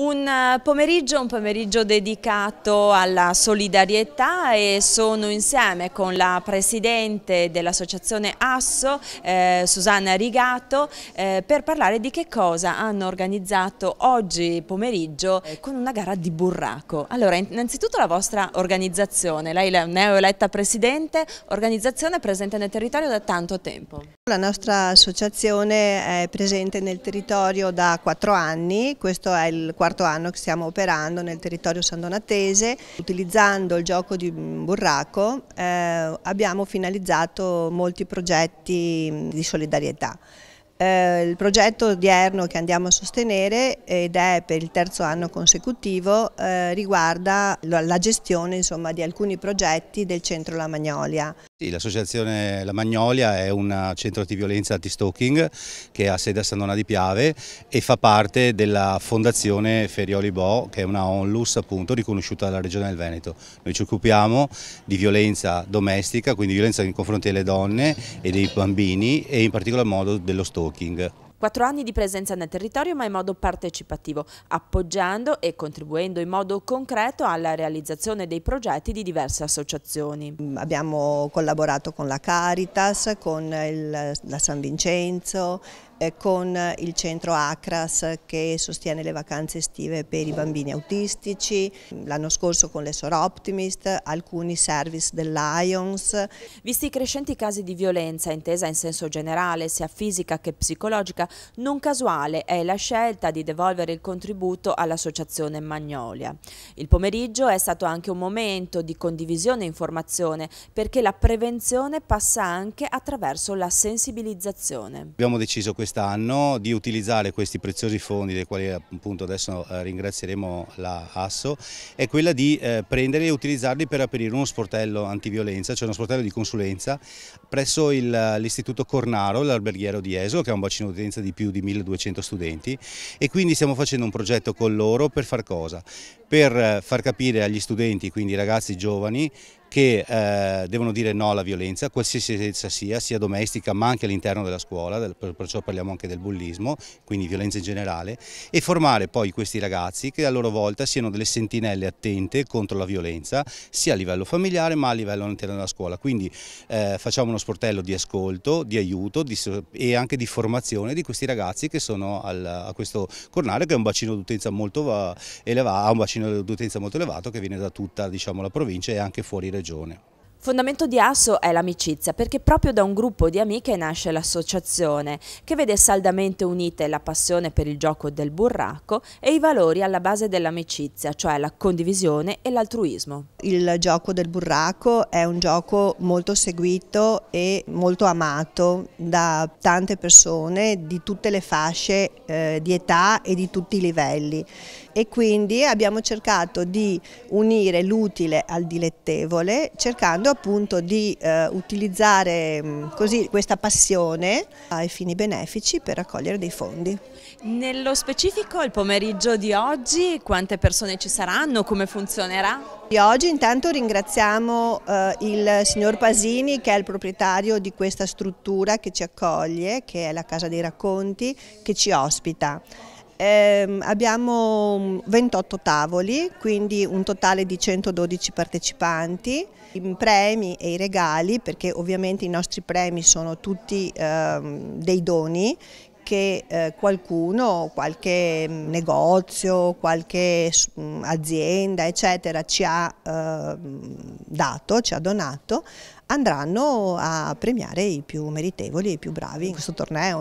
Un eh, pomeriggio, un pomeriggio dedicato alla solidarietà e sono insieme con la Presidente dell'Associazione Asso, eh, Susanna Rigato, eh, per parlare di che cosa hanno organizzato oggi pomeriggio eh, con una gara di burraco. Allora, innanzitutto la vostra organizzazione, lei è neoeletta Presidente, organizzazione presente nel territorio da tanto tempo. La nostra associazione è presente nel territorio da quattro anni, questo è il quarto anno che stiamo operando nel territorio sandonatese. Utilizzando il gioco di burraco eh, abbiamo finalizzato molti progetti di solidarietà. Eh, il progetto odierno che andiamo a sostenere ed è per il terzo anno consecutivo eh, riguarda la, gestione insomma, di alcuni progetti del centro La Magnolia. Sì, l'associazione La Magnolia è un centro antiviolenza anti-stalking che ha sede a San Donà di Piave e fa parte della fondazione Ferioli Bo che è una onlus appunto riconosciuta dalla regione del Veneto. Noi ci occupiamo di violenza domestica, quindi violenza nei confronti delle donne e dei bambini e in particolar modo dello stalking. Quattro anni di presenza nel territorio ma in modo partecipativo, appoggiando e contribuendo in modo concreto alla realizzazione dei progetti di diverse associazioni. Mm, abbiamo collaborato con la Caritas, con il, la San Vincenzo, eh, con il centro ACRAS che sostiene le vacanze estive per i bambini autistici, l'anno scorso con le Sor Optimist, alcuni service dell'Ions. Visti i crescenti casi di violenza intesa in senso generale, sia fisica che psicologica, non casuale è la scelta di devolvere il contributo all'associazione Magnolia. Il pomeriggio è stato anche un momento di condivisione e informazione perché la prevenzione passa anche attraverso la sensibilizzazione. Abbiamo deciso questo quest'anno di utilizzare questi preziosi fondi dei quali appunto adesso eh, ringrazieremo la ASSO è quella di eh, prendere e utilizzarli per aprire uno sportello antiviolenza, cioè uno sportello di consulenza presso l'istituto Cornaro, l'alberghiero di Esolo che ha un bacino di utenza di più di 1200 studenti e quindi stiamo facendo un progetto con loro per far cosa? Per eh, far capire agli studenti, quindi ragazzi giovani, che eh, devono dire no alla violenza, qualsiasi essa sia, sia domestica ma anche all'interno della scuola, del, perciò parliamo anche del bullismo, quindi violenza in generale, e formare poi questi ragazzi che a loro volta siano delle sentinelle attente contro la violenza, sia a livello familiare ma a livello all'interno della scuola. Quindi eh, facciamo uno sportello di ascolto, di aiuto di, e anche di formazione di questi ragazzi che sono al, a questo cornale che ha un bacino d'utenza molto, elevato, molto elevato che viene da tutta diciamo, la provincia e anche fuori regione regione. Fondamento di Asso è l'amicizia, perché proprio da un gruppo di amiche nasce l'associazione, che vede saldamente unite la passione per il gioco del burraco e i valori alla base dell'amicizia, cioè la condivisione e l'altruismo. Il gioco del burraco è un gioco molto seguito e molto amato da tante persone di tutte le fasce eh, di età e di tutti i livelli e quindi abbiamo cercato di unire l'utile al dilettevole cercando appunto di eh, utilizzare mm, così questa passione ai fini benefici per raccogliere dei fondi. Nello specifico il pomeriggio di oggi quante persone ci saranno, come funzionerà? Di Oggi intanto ringraziamo eh, il signor Pasini che è il proprietario di questa struttura che ci accoglie, che è la Casa dei Racconti, che ci ospita. Eh, abbiamo 28 mm, tavoli, quindi un totale di 112 partecipanti, i premi e i regali, perché ovviamente i nostri premi sono tutti eh, dei doni che eh, qualcuno, qualche mm, negozio, qualche mm, azienda, eccetera, ci ha ehm, dato, ci ha donato, andranno a premiare i più meritevoli, i più bravi in questo torneo.